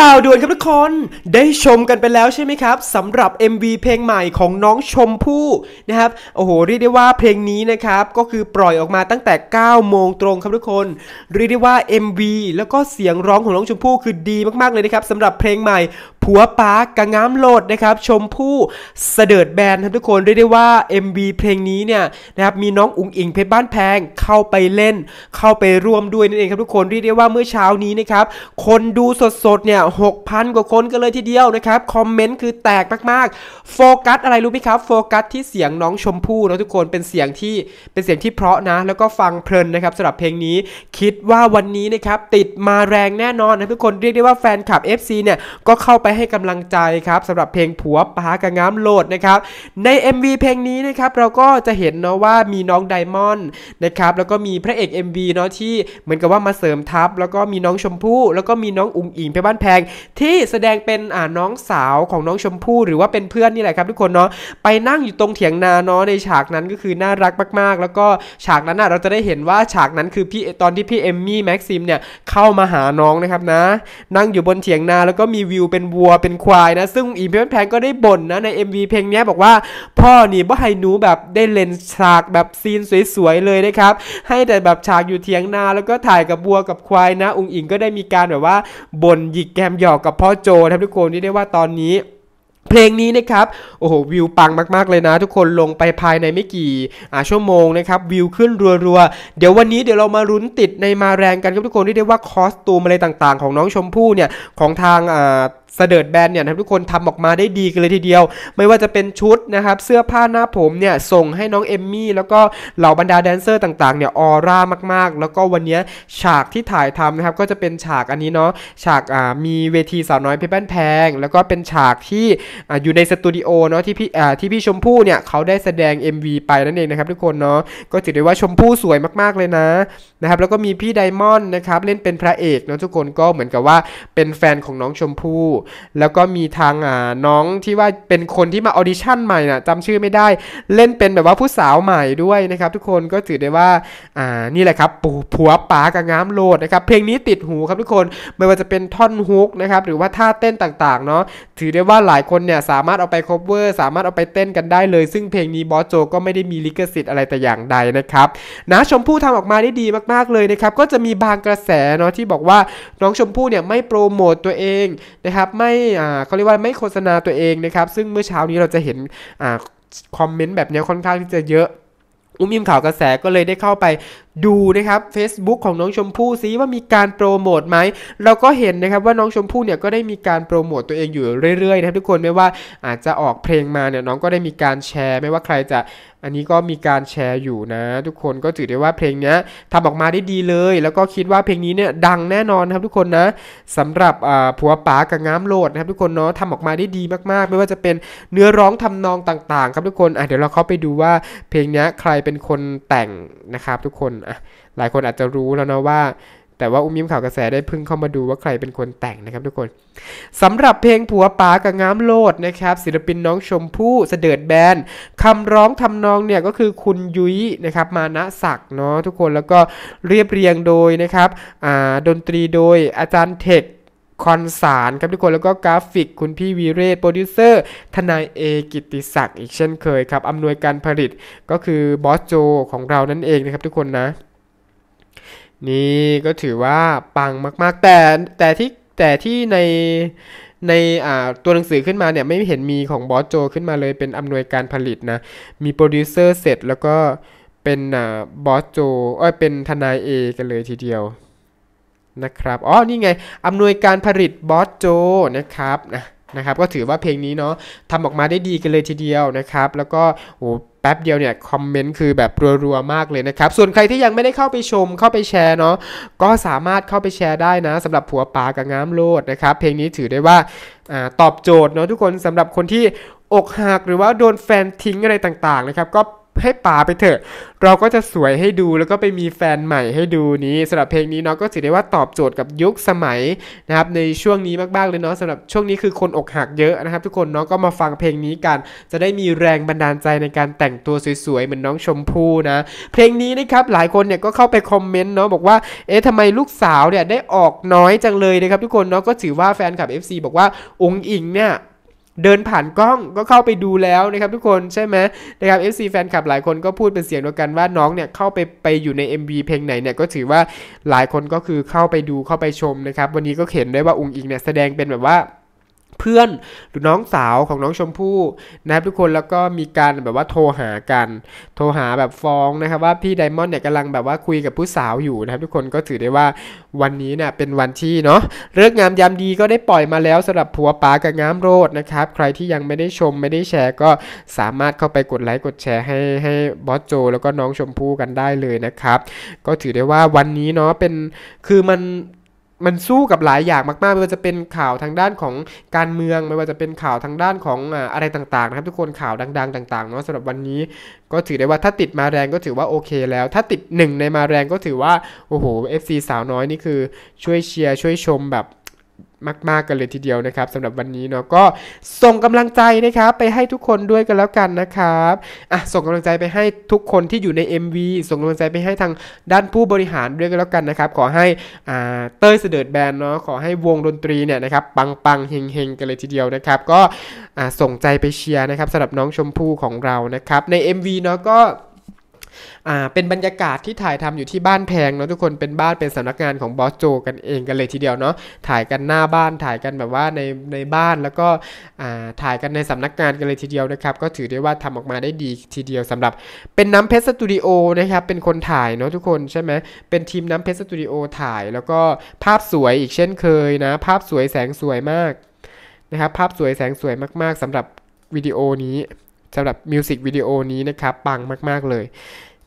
ข่าวด่วนครับทุกคนได้ชมกันไปแล้วใช่ไหมครับสำหรับ MV เพลงใหม่ของน้องชมพู่นะครับโอ้โหเรียกได้ว่าเพลงนี้นะครับก็คือปล่อยออกมาตั้งแต่9โมงตรงครับทุกคนเรียกได้ว่า MV แล้วก็เสียงร้องของน้องชมพู่คือดีมากๆเลยนะครับสำหรับเพลงใหม่ ผัวป้ากระงามโลดนะครับชมพู่เสดิร์ดแบน์ครับทุกคนเรียกได้ว่า MV เพลงนี้เนี่ยนะครับมีน้องอุ๋งอิงเพชรบ้านแพงเข้าไปเล่น เข้าไปร่วมด้วยนั่นเองครับทุกคนเรียกได้ว่าเมื่อเช้านี้นะครับคนดูสดๆเนี่ย6,000 กว่าคนกันเลยทีเดียวนะครับ คอมเมนต์คือแตกมากๆ โฟกัสอะไรรู้ไหมครับ โฟกัสที่เสียงน้องชมพู่นะทุกคนเป็นเสียงที่เป็นเสียงที่เพราะนะ แล้วก็ฟังเพลินนะครับสำหรับเพลงนี้คิดว่าวันนี้นะครับ ติดมาแรงแน่นอนนะ ทุกคนเรียกได้ว่าแฟนคลับ FC เนี่ยก็เข้าไปให้กำลังใจครับสำหรับเพลงผัวปากระงามโหลดนะครับใน MV เพลงนี้นะครับเราก็จะเห็นเนาะว่ามีน้องไดมอนด์นะครับแล้วก็มีพระเอก MV เนาะที่เหมือนกับว่ามาเสริมทัพ แล้วก็มีน้องชมพู่แล้วก็มีน้องอุ๋งอิงไปบ้านแพงที่แสดงเป็นอ่าน้องสาวของน้องชมพู่ หรือว่าเป็นเพื่อนนี่แหละครับทุกคนเนาะไปนั่งอยู่ตรงเถียงนาเนาะในฉากนั้นก็คือน่ารักมากๆ แล้วก็ฉากนั้นอ่ะเราจะได้เห็นว่าฉากนั้นคือพี่ตอนที่พี่เอมมี่แม็กซิมเนี่ย เข้ามาหาน้องนะครับนะ นั่งอยู่บนเถียงนาแล้วก็มีวิวเป็นวัวเป็นควายนะ ซึ่งอีเมนแพงก็ได้บ่นนะ ใน MV เพลงนี้บอกว่าพ่อนี่บ่ให้หนูแบบได้เล่นฉากแบบซีนสวยๆเลยนะครับให้แต่แบบฉากอยู่เถียงนาแล้วก็ถ่ายกับวัวกับควายนะ อุงอิงก็ได้มีการแบบว่าบ่นหยิกแกมหยอกกับพ่อโจนะครับทุกคนนี่ได้ว่าตอนนี้ เพลงนี้นะครับโอ้โหวิวปังมากๆเลยนะทุกคนลงไปภายในไม่กี่ ชั่วโมงนะครับวิวขึ้นรัวๆ เดี๋ยววันนี้เดี๋ยวเรามารุ้นติดในมาแรงกันครับทุกคนที่ได้ว่าคอสตูมอะไรต่างๆของน้องชมพู่เนี่ยของทางอ่าเสดิร์ดแบรนด์เนี่ยนะทุกคนทำออกมาได้ดีกันเลยทีเดียว ไม่ว่าจะเป็นชุดนะครับเสื้อผ้าหน้าผมเนี่ยส่งให้น้องเอมมี่แล้วก็เหล่าบรรดาแดนเซอร์ต่างๆเนี่ยออร่ามากๆ แล้วก็วันนี้ฉากที่ถ่ายทำนะครับก็จะเป็นฉากอันนี้เนาะฉากอ่ามีเวทีสาวน้อยเพชรบ้านแพงแล้วก็เป็นฉากที่อ่าอยู่ในสตูดิโอเนาะที่พี่อ่าที่พี่ชมพู่เนี่ยเขาได้แสดง MV ไปนั่นเองนะครับทุกคนเนาะก็ถือได้ว่าชมพู่สวยมากๆเลยนะนะครับแล้วก็มีพี่ไดมอนด์นะครับเล่นเป็นพระเอกเนาะทุกคนก็เหมือนกับว่าเป็นแฟนของน้องชมพู่แล้วก็มีทางอ่าน้องที่ว่าเป็นคนที่มาออดิชั่นใหม่นะ่ะจำชื่อไม่ได้เล่นเป็นแบบว่าผู้สาวใหม่ด้วยนะครับ ทุกคนก็ถือได้ว่าอ่านี่แหละครับปูผัวป๋ากับง้ามโลดนะครับ เพลงนี้ติดหูครับทุกคนไม่ว่าจะเป็นท่อนฮุกนะครับ หรือว่าท่าเต้นต่างๆเนาะถือได้ว่าหลายคนเนี่ยสามารถเอาไปคเวอร์สามารถเอาไปเต้นกันได้เลย ซึ่งเพลงนี้บอสโจ ก็ไม่ได้มีลิขสิทธิ์อะไรแต่อย่างใดนะครับนะชมพู่ทำออกมาได้ดีมากๆเลยนะครับ ก็จะมีบางกระแสเนาะที่บอกว่าน้องชมพู่เนี่ยไม่โปรโมตตัวเองนะครับไม่เขาเรียกว่าไม่โฆษณาตัวเองนะครับ ซึ่งเมื่อเช้านี้เราจะเห็นคอมเมนต์แบบนี้ค่อนข้างที่จะเยอะ อุ้มยิ้มข่าวกระแสก็เลยได้เข้าไปดูนะครับ Facebook ของน้องชมพู่ซิว่ามีการโปรโมทไหมเราก็เห็นนะครับว่าน้องชมพู่เนี่ยก็ได้มีการโปรโมทตัวเองอยู่เรื่อยๆนะครับทุกคนไม่ว่าอาจจะออกเพลงมาเนี่ยน้องก็ได้มีการแชร์ ไม่ว่าใครจะอันนี้ก็มีการแชร์อยู่นะ ทุกคนก็ถือได้ว่าเพลงนี้ทำออกมาได้ดีเลย แล้วก็คิดว่าเพลงนี้เนี่ยดังแน่นอนครับทุกคนนะสำหรับผัวป๋ากับง้ามโหลดนะครับทุกคนเนาะทำออกมาได้ดีมากๆ ไม่ว่าจะเป็นเนื้อร้องทำนองต่างๆ ครับทุกคนเดี๋ยวเราเข้าไปดูว่าเพลงนี้ใครเป็นคนแต่งนะครับทุกคนอะหลายคนอาจจะรู้แล้วนะว่า แต่ว่าอุ้มยิ้มข่าวกระแสได้พึ่งเข้ามาดูว่าใครเป็นคนแต่งนะครับทุกคน สำหรับเพลงผัวป๋ากับง้ามโลดนะครับศิลปินน้องชมพู่เสด็จแบนคำร้องทำนองเนี่ยก็คือคุณยุ้ยนะครับมานะศักเนาะทุกคนแล้วก็เรียบเรียงโดยนะครับดนตรีโดยอาจารย์เทคคอนสารครับทุกคนแล้วก็กราฟิกคุณพี่วีเรศโปรดิวเซอร์ทนายเอ กิติศักดิ์อีกเช่นเคยครับอำนวยการผลิตก็คือบอสโจของเรานั่นเองนะครับทุกคนนะนี่ก็ถือว่าปังมากๆแต่แต่ที่แต่ที่ในในตัวหนังสือขึ้นมาเนี่ยไม่เห็นมีของบอสโจขึ้นมาเลยเป็นอำนวยการผลิตนะ มีโปรดิวเซอร์เสร็จแล้วก็เป็นบอสโจเอ้ยเป็นทนายเอกันเลยทีเดียวนะครับอ๋อ นี่ไงอำนวยการผลิต บอสโจนะครับนะนะครับ ก็ถือว่าเพลงนี้เนาะทำออกมาได้ดีกันเลยทีเดียวนะครับ แล้วก็โอ้แป๊บเดียวเนี่ย คอมเมนต์คือแบบรัวๆมากเลยนะครับ ส่วนใครที่ยังไม่ได้เข้าไปชมเข้าไปแชร์เนาะ ก็สามารถเข้าไปแชร์ได้นะสำหรับผัวป๋ากับง้ามโลดนะครับ เพลงนี้ถือได้ว่าตอบโจทย์เนาะทุกคนสำหรับคนที่อกหักหรือว่าโดนแฟนทิ้งอะไรต่างๆนะครับ ก็ให้ป่าไปเถอะ เราก็จะสวยให้ดูแล้วก็ไปมีแฟนใหม่ให้ดูนี้สำหรับเพลงนี้เนาะ ก็ถือได้ว่าตอบโจทย์กับยุคสมัยนะครับในช่วงนี้มากๆเลยเนาะสำหรับช่วงนี้คือคนอกหักเยอะนะครับ ทุกคนเนาะก็มาฟังเพลงนี้กัน จะได้มีแรงบันดาลใจในการแต่งตัวสวยๆเหมือนน้องชมพู่นะ เพลงนี้นะครับหลายคนเนี่ยก็เข้าไปคอมเมนต์เนาะบอกว่าเอ๊ะทำไมลูกสาวเนี่ยได้ออกน้อยจังเลยนะครับทุกคนเนาะก็ถือว่าแฟนคลับ FC บอกว่าองค์อิงเนี่ยเดินผ่านกล้องก็เข้าไปดูแล้วนะครับทุกคนใช่ไหมนะครับ FC แฟนคลับหลายคนก็พูดเป็นเสียงเดียวกันว่าน้องเนี่ยเข้าไปไปอยู่ใน MV เพลงไหนเนี่ยก็ถือว่าหลายคนก็คือเข้าไปดูเข้าไปชมนะครับ วันนี้ก็เห็นได้ว่าอุงอิงเนี่ยแสดงเป็นแบบว่าเพื่อนหรือน้องสาวของน้องชมพู่นะครับทุกคนแล้วก็มีการแบบว่าโทรหากัน โทรหาแบบฟ้องนะครับ ว่าพี่ไดมอนด์เนี่ยกำลังแบบว่าคุยกับผู้สาวอยู่นะครับ ทุกคนก็ถือได้ว่าวันนี้เนี่ยเป็นวันที่เนาะเลิกงามยามดีก็ได้ปล่อยมาแล้วสำหรับผัวป๋ากับงามโรดนะครับ ใครที่ยังไม่ได้ชมไม่ได้แชร์ก็สามารถเข้าไปกดไลค์ กดแชร์ให้ให้บอสโจ แล้วก็น้องชมพู่กันได้เลยนะครับ ก็ถือได้ว่าวันนี้เนาะเป็นคือมันมันสู้กับหลายอย่างมากๆ ไม่ว่าจะเป็นข่าวทางด้านของการเมือง ไม่ว่าจะเป็นข่าวทางด้านของอะไรต่างๆนะครับ ทุกคนข่าวดังๆต่างๆเนาะสำหรับวันนี้ก็ถือได้ว่าถ้าติดมาแรงก็ถือว่าโอเคแล้ว ถ้าติดหนึ่งในมาแรงก็ถือว่า โอ้โห FC สาวน้อยนี่คือช่วยเชียร์ช่วยชมแบบมากๆ กันเลยทีเดียวนะครับสำหรับวันนี้เนาะก็ส่งกำลังใจนะครับไปให้ทุกคนด้วยกันแล้วกันนะครับอ่ะส่งกำลังใจไปให้ทุกคนที่อยู่ใน MV ส่งกำลังใจไปให้ทางด้านผู้บริหารด้วยกันแล้วกันนะครับ ขอให้อ่าเต้ยเสด็จแบนเนาะขอให้วงดนตรีเนี่ยนะครับปังปังเฮงเฮงกันเลยทีเดียวนะครับ ก็อ่าส่งใจไปเชียร์นะครับสำหรับน้องชมพู่ของเรานะครับใน MV เนาะก็อ่าเป็นบรรยากาศที่ถ่ายทำอยู่ที่บ้านแพงเนาะทุกคน เป็นบ้านเป็นสำนักงานของบอสโจกันเองกันเลยทีเดียวเนาะ ถ่ายกันหน้าบ้านถ่ายกันแบบว่าในในบ้านแล้วก็อ่าถ่ายกันในสำนักงานกันเลยทีเดียวนะครับ ก็ถือได้ว่าทำออกมาได้ดีทีเดียวสำหรับ เป็นน้ำเพชรสตูดิโอนะครับ เป็นคนถ่ายเนาะทุกคนใช่ไหมเป็นทีมน้ำเพชรสตูดิโอถ่าย แล้วก็ภาพสวยอีกเช่นเคยนะ ภาพสวยแสงสวยมากนะครับ ภาพสวยแสงสวยมากๆสำหรับวิดีโอนี้สำหรับมิวสิกวิดีโอนี้นะครับ ปังมาก ๆ เลย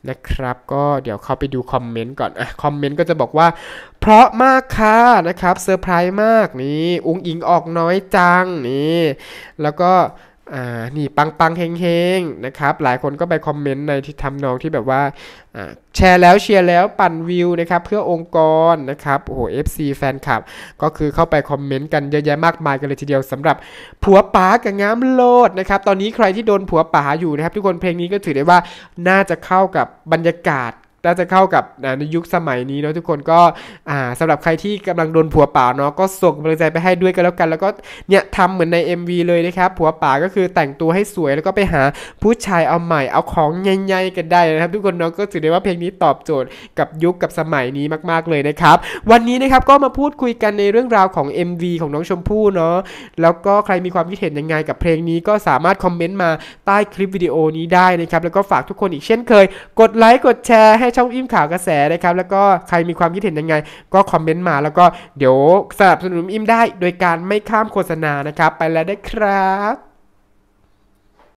นะครับ ก็เดี๋ยวเข้าไปดูคอมเมนต์ก่อนอ่ะคอมเมนต์ก็จะบอกว่า เพราะมากค่ะนะครับเซอร์ไพรส์มากนี่อุ้งอิงออกน้อยจังนี่ แล้วก็อ่านี่ปังปังเฮงเฮงนะครับ หลายคนก็ไปคอมเมนต์ในที่ทำนองที่แบบว่าแชร์แล้วเชียร์แล้วปั่นวิวนะครับเพื่อองค์กรนะครับโอ้โห FC แฟนคลับก็คือเข้าไปคอมเมนต์กันเยอะแยะมากมายกันเลยทีเดียว สำหรับผัวป๋ากับงามโลดนะครับตอนนี้ใครที่โดนผัวป๋าอยู่นะครับ ทุกคนเพลงนี้ก็ถือได้ว่าน่าจะเข้ากับบรรยากาศน่าจะเข้ากับในยุคสมัยนี้เนาะทุกคนก็สำสำหรับใครที่กำลังโดนผัวป่าเนาะก็ส่งกำลังใจไปให้ด้วยกันแล้วกันแล้วก็เนี่ยทำเหมือนใน MV เลยนะครับผัวป่าก็คือแต่งตัวให้สวยแล้วก็ไปหาผู้ชายเอาใหม่เอาของใหญ่ๆกันได้นะครับทุกคนเนาะก็ถือได้ว่าเพลงนี้ตอบโจทย์กับยุคกับสมัยนี้มากๆเลยนะครับวันนี้นะครับก็มาพูดคุยกันในเรื่องราวของ MV ของน้องชมพู่เนาะแล้วก็ใครมีความคิดเห็นยังไงกับเพลงนี้ก็สามารถคอมเมนต์มาใต้คลิปวิดีโอนี้ได้นะครับแล้วก็ฝากทุกคนอีกเช่นเคย กดไลค์กดแชร์ให้ช่องอิ่มข่าวกระแสนะครับ แล้วก็ใครมีความคิดเห็นยังไงก็คอมเมนต์มา แล้วก็เดี๋ยวสนับสนุนอิ่มได้โดยการไม่ข้ามโฆษณานะครับ ไปแล้วได้ครับ